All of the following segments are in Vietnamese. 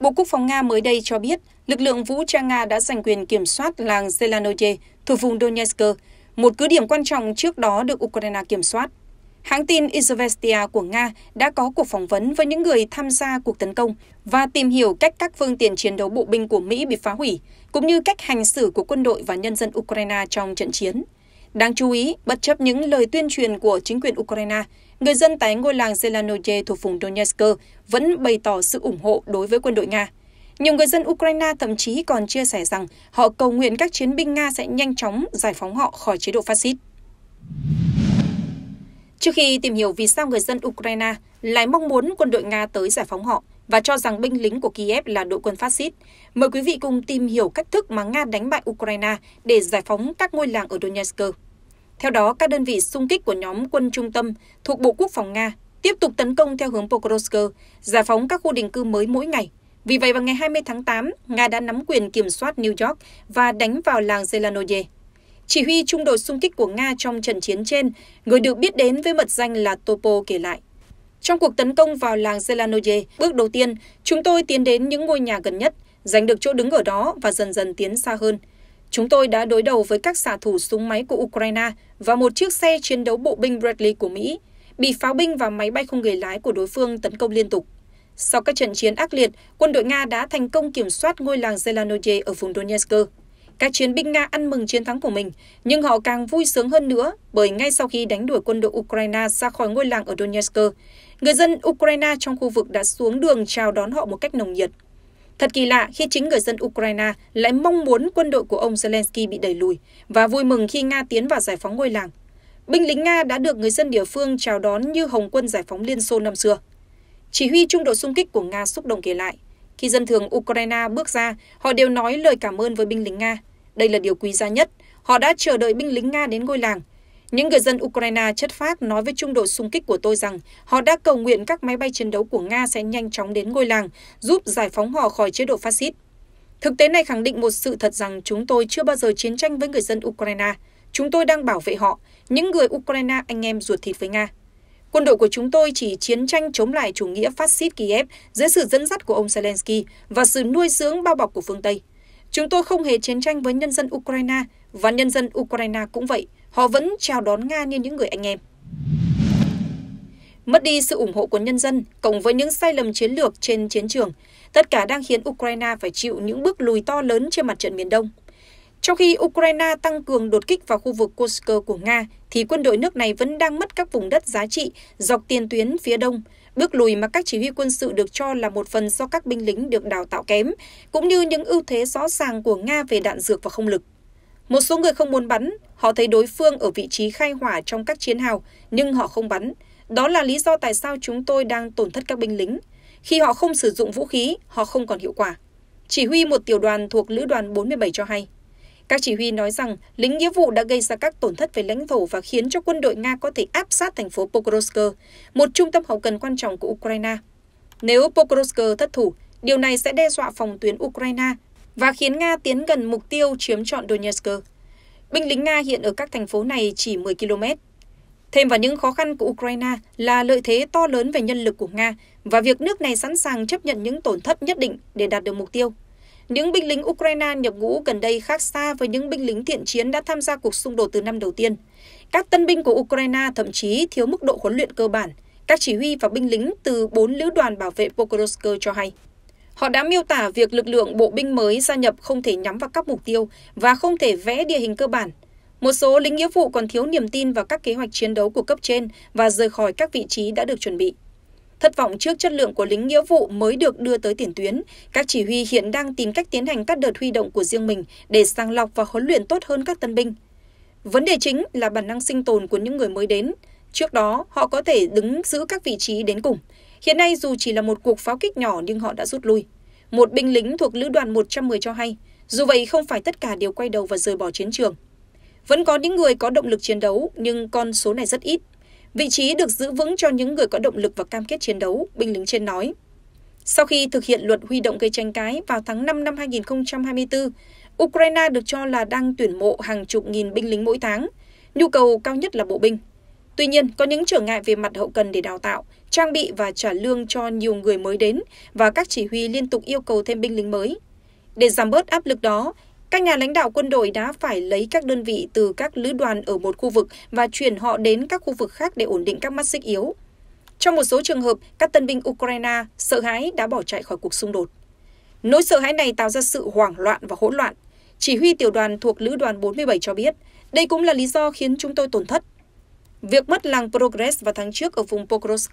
Bộ Quốc phòng Nga mới đây cho biết lực lượng vũ trang Nga đã giành quyền kiểm soát làng Zelanoye thuộc vùng Donetsk, một cứ điểm quan trọng trước đó được Ukraine kiểm soát. Hãng tin Izvestia của Nga đã có cuộc phỏng vấn với những người tham gia cuộc tấn công và tìm hiểu cách các phương tiện chiến đấu bộ binh của Mỹ bị phá hủy, cũng như cách hành xử của quân đội và nhân dân Ukraine trong trận chiến. Đáng chú ý, bất chấp những lời tuyên truyền của chính quyền Ukraine, người dân tại ngôi làng Zelanoye thuộc vùng Donetsk vẫn bày tỏ sự ủng hộ đối với quân đội Nga. Nhiều người dân Ukraine thậm chí còn chia sẻ rằng họ cầu nguyện các chiến binh Nga sẽ nhanh chóng giải phóng họ khỏi chế độ phát xít. Trước khi tìm hiểu vì sao người dân Ukraine lại mong muốn quân đội Nga tới giải phóng họ, và cho rằng binh lính của Kiev là đội quân phát xít. Mời quý vị cùng tìm hiểu cách thức mà Nga đánh bại Ukraine để giải phóng các ngôi làng ở Donetsk. Theo đó, các đơn vị xung kích của nhóm quân trung tâm thuộc Bộ Quốc phòng Nga tiếp tục tấn công theo hướng Pokrovsk, giải phóng các khu định cư mới mỗi ngày. Vì vậy, vào ngày 20 tháng 8, Nga đã nắm quyền kiểm soát New York và đánh vào làng Zelanoye. Chỉ huy trung đội xung kích của Nga trong trận chiến trên, người được biết đến với mật danh là Topo kể lại. Trong cuộc tấn công vào làng Zelanoye, bước đầu tiên, chúng tôi tiến đến những ngôi nhà gần nhất, giành được chỗ đứng ở đó và dần dần tiến xa hơn. Chúng tôi đã đối đầu với các xạ thủ súng máy của Ukraine và một chiếc xe chiến đấu bộ binh Bradley của Mỹ, bị pháo binh và máy bay không người lái của đối phương tấn công liên tục. Sau các trận chiến ác liệt, quân đội Nga đã thành công kiểm soát ngôi làng Zelanoye ở vùng Donetsk. Các chiến binh Nga ăn mừng chiến thắng của mình, nhưng họ càng vui sướng hơn nữa bởi ngay sau khi đánh đuổi quân đội Ukraine ra khỏi ngôi làng ở Donetsk, người dân Ukraine trong khu vực đã xuống đường chào đón họ một cách nồng nhiệt. Thật kỳ lạ khi chính người dân Ukraine lại mong muốn quân đội của ông Zelensky bị đẩy lùi và vui mừng khi Nga tiến vào giải phóng ngôi làng. Binh lính Nga đã được người dân địa phương chào đón như Hồng quân giải phóng Liên Xô năm xưa. Chỉ huy trung đội xung kích của Nga xúc động kể lại, khi dân thường Ukraine bước ra, họ đều nói lời cảm ơn với binh lính Nga đây là điều quý giá nhất. Họ đã chờ đợi binh lính Nga đến ngôi làng. Những người dân Ukraine chất phác nói với trung đội xung kích của tôi rằng họ đã cầu nguyện các máy bay chiến đấu của Nga sẽ nhanh chóng đến ngôi làng, giúp giải phóng họ khỏi chế độ phát xít. Thực tế này khẳng định một sự thật rằng chúng tôi chưa bao giờ chiến tranh với người dân Ukraine. Chúng tôi đang bảo vệ họ, những người Ukraine anh em ruột thịt với Nga. Quân đội của chúng tôi chỉ chiến tranh chống lại chủ nghĩa phát xít Kiev dưới sự dẫn dắt của ông Zelensky và sự nuôi dưỡng bao bọc của phương Tây. Chúng tôi không hề chiến tranh với nhân dân Ukraine và nhân dân Ukraine cũng vậy, họ vẫn chào đón Nga như những người anh em. Mất đi sự ủng hộ của nhân dân, cộng với những sai lầm chiến lược trên chiến trường, tất cả đang khiến Ukraine phải chịu những bước lùi to lớn trên mặt trận miền Đông. Trong khi Ukraine tăng cường đột kích vào khu vực Kursk của Nga, thì quân đội nước này vẫn đang mất các vùng đất giá trị dọc tiền tuyến phía đông, Bước lùi mà các chỉ huy quân sự được cho là một phần do các binh lính được đào tạo kém, cũng như những ưu thế rõ ràng của Nga về đạn dược và không lực. Một số người không muốn bắn, họ thấy đối phương ở vị trí khai hỏa trong các chiến hào, nhưng họ không bắn. Đó là lý do tại sao chúng tôi đang tổn thất các binh lính. Khi họ không sử dụng vũ khí, họ không còn hiệu quả. Chỉ huy một tiểu đoàn thuộc Lữ đoàn 47 cho hay. Các chỉ huy nói rằng lính nghĩa vụ đã gây ra các tổn thất về lãnh thổ và khiến cho quân đội Nga có thể áp sát thành phố Pokrovsk, một trung tâm hậu cần quan trọng của Ukraine. Nếu Pokrovsk thất thủ, điều này sẽ đe dọa phòng tuyến Ukraine và khiến Nga tiến gần mục tiêu chiếm trọn Donetsk. Binh lính Nga hiện ở các thành phố này chỉ 10 km. Thêm vào những khó khăn của Ukraine là lợi thế to lớn về nhân lực của Nga và việc nước này sẵn sàng chấp nhận những tổn thất nhất định để đạt được mục tiêu. Những binh lính Ukraine nhập ngũ gần đây khác xa với những binh lính thiện chiến đã tham gia cuộc xung đột từ năm đầu tiên. Các tân binh của Ukraine thậm chí thiếu mức độ huấn luyện cơ bản, các chỉ huy và binh lính từ 4 lữ đoàn bảo vệ Pokrovsk cho hay. Họ đã miêu tả việc lực lượng bộ binh mới gia nhập không thể nhắm vào các mục tiêu và không thể vẽ địa hình cơ bản. Một số lính nghĩa vụ còn thiếu niềm tin vào các kế hoạch chiến đấu của cấp trên và rời khỏi các vị trí đã được chuẩn bị. Thất vọng trước chất lượng của lính nghĩa vụ mới được đưa tới tiền tuyến, các chỉ huy hiện đang tìm cách tiến hành các đợt huy động của riêng mình để sàng lọc và huấn luyện tốt hơn các tân binh. Vấn đề chính là bản năng sinh tồn của những người mới đến. Trước đó, họ có thể đứng giữ các vị trí đến cùng. Hiện nay dù chỉ là một cuộc pháo kích nhỏ nhưng họ đã rút lui. Một binh lính thuộc lữ đoàn 110 cho hay, dù vậy không phải tất cả đều quay đầu và rời bỏ chiến trường. Vẫn có những người có động lực chiến đấu nhưng con số này rất ít. Vị trí được giữ vững cho những người có động lực và cam kết chiến đấu, binh lính trên nói. Sau khi thực hiện luật huy động gây tranh cãi vào tháng 5 năm 2024, Ukraine được cho là đang tuyển mộ hàng chục nghìn binh lính mỗi tháng, nhu cầu cao nhất là bộ binh. Tuy nhiên, có những trở ngại về mặt hậu cần để đào tạo, trang bị và trả lương cho nhiều người mới đến và các chỉ huy liên tục yêu cầu thêm binh lính mới. Để giảm bớt áp lực đó, các nhà lãnh đạo quân đội đã phải lấy các đơn vị từ các lữ đoàn ở một khu vực và chuyển họ đến các khu vực khác để ổn định các mắt xích yếu. Trong một số trường hợp, các tân binh Ukraine sợ hãi đã bỏ chạy khỏi cuộc xung đột. Nỗi sợ hãi này tạo ra sự hoảng loạn và hỗn loạn. Chỉ huy tiểu đoàn thuộc Lữ đoàn 47 cho biết, đây cũng là lý do khiến chúng tôi tổn thất. Việc mất làng Progress vào tháng trước ở vùng Pokrovsk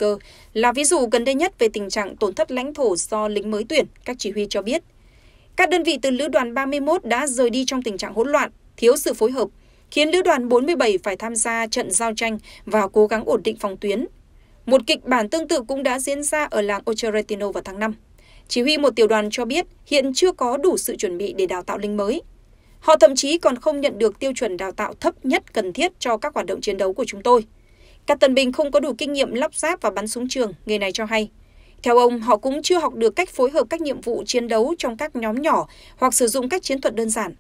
là ví dụ gần đây nhất về tình trạng tổn thất lãnh thổ do lính mới tuyển, các chỉ huy cho biết. Các đơn vị từ Lữ đoàn 31 đã rời đi trong tình trạng hỗn loạn, thiếu sự phối hợp, khiến Lữ đoàn 47 phải tham gia trận giao tranh và cố gắng ổn định phòng tuyến. Một kịch bản tương tự cũng đã diễn ra ở làng Ocheretino vào tháng 5. Chỉ huy một tiểu đoàn cho biết hiện chưa có đủ sự chuẩn bị để đào tạo lính mới. Họ thậm chí còn không nhận được tiêu chuẩn đào tạo thấp nhất cần thiết cho các hoạt động chiến đấu của chúng tôi. Các tân binh không có đủ kinh nghiệm lắp ráp và bắn súng trường, người này cho hay. Theo ông, họ cũng chưa học được cách phối hợp các nhiệm vụ chiến đấu trong các nhóm nhỏ hoặc sử dụng các chiến thuật đơn giản.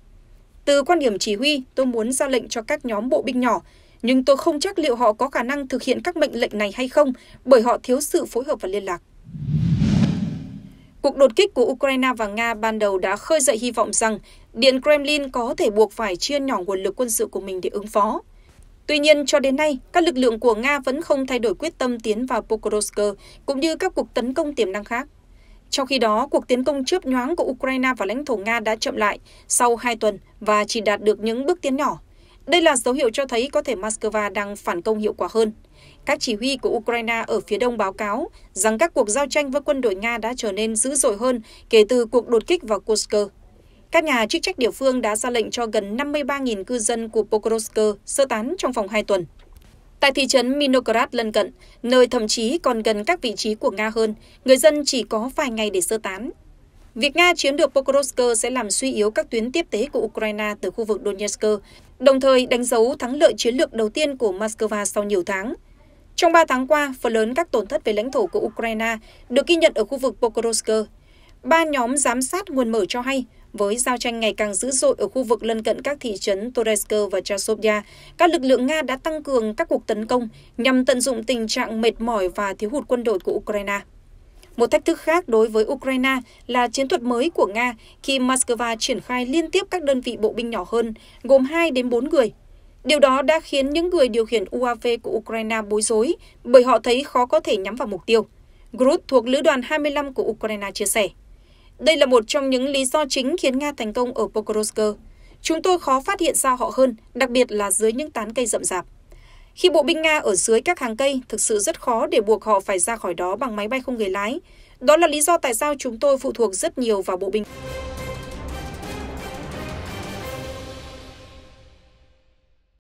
Từ quan điểm chỉ huy, tôi muốn ra lệnh cho các nhóm bộ binh nhỏ, nhưng tôi không chắc liệu họ có khả năng thực hiện các mệnh lệnh này hay không bởi họ thiếu sự phối hợp và liên lạc. Cuộc đột kích của Ukraine và Nga ban đầu đã khơi dậy hy vọng rằng Điện Kremlin có thể buộc phải chia nhỏ nguồn lực quân sự của mình để ứng phó. Tuy nhiên, cho đến nay, các lực lượng của Nga vẫn không thay đổi quyết tâm tiến vào Pokrovsk cũng như các cuộc tấn công tiềm năng khác. Trong khi đó, cuộc tiến công chớp nhoáng của Ukraine vào lãnh thổ Nga đã chậm lại sau 2 tuần và chỉ đạt được những bước tiến nhỏ. Đây là dấu hiệu cho thấy có thể Moscow đang phản công hiệu quả hơn. Các chỉ huy của Ukraine ở phía đông báo cáo rằng các cuộc giao tranh với quân đội Nga đã trở nên dữ dội hơn kể từ cuộc đột kích vào Kursk các nhà chức trách địa phương đã ra lệnh cho gần 53.000 cư dân của Pokrovsk sơ tán trong vòng 2 tuần. Tại thị trấn Minokrat lân cận, nơi thậm chí còn gần các vị trí của Nga hơn, người dân chỉ có vài ngày để sơ tán. Việc Nga chiếm được Pokrovsk sẽ làm suy yếu các tuyến tiếp tế của Ukraine từ khu vực Donetsk, đồng thời đánh dấu thắng lợi chiến lược đầu tiên của Moscow sau nhiều tháng. Trong 3 tháng qua, phần lớn các tổn thất về lãnh thổ của Ukraine được ghi nhận ở khu vực Pokrovsk. Ba nhóm giám sát nguồn mở cho hay với giao tranh ngày càng dữ dội ở khu vực lân cận các thị trấn Toresk và Chasovya, các lực lượng Nga đã tăng cường các cuộc tấn công nhằm tận dụng tình trạng mệt mỏi và thiếu hụt quân đội của Ukraine. Một thách thức khác đối với Ukraine là chiến thuật mới của Nga khi Moscow triển khai liên tiếp các đơn vị bộ binh nhỏ hơn, gồm 2 đến 4 người. Điều đó đã khiến những người điều khiển UAV của Ukraine bối rối bởi họ thấy khó có thể nhắm vào mục tiêu. Grut thuộc Lữ đoàn 25 của Ukraine chia sẻ. Đây là một trong những lý do chính khiến Nga thành công ở Pokrovsk. Chúng tôi khó phát hiện ra họ hơn, đặc biệt là dưới những tán cây rậm rạp. Khi bộ binh Nga ở dưới các hàng cây, thực sự rất khó để buộc họ phải ra khỏi đó bằng máy bay không người lái. Đó là lý do tại sao chúng tôi phụ thuộc rất nhiều vào bộ binh.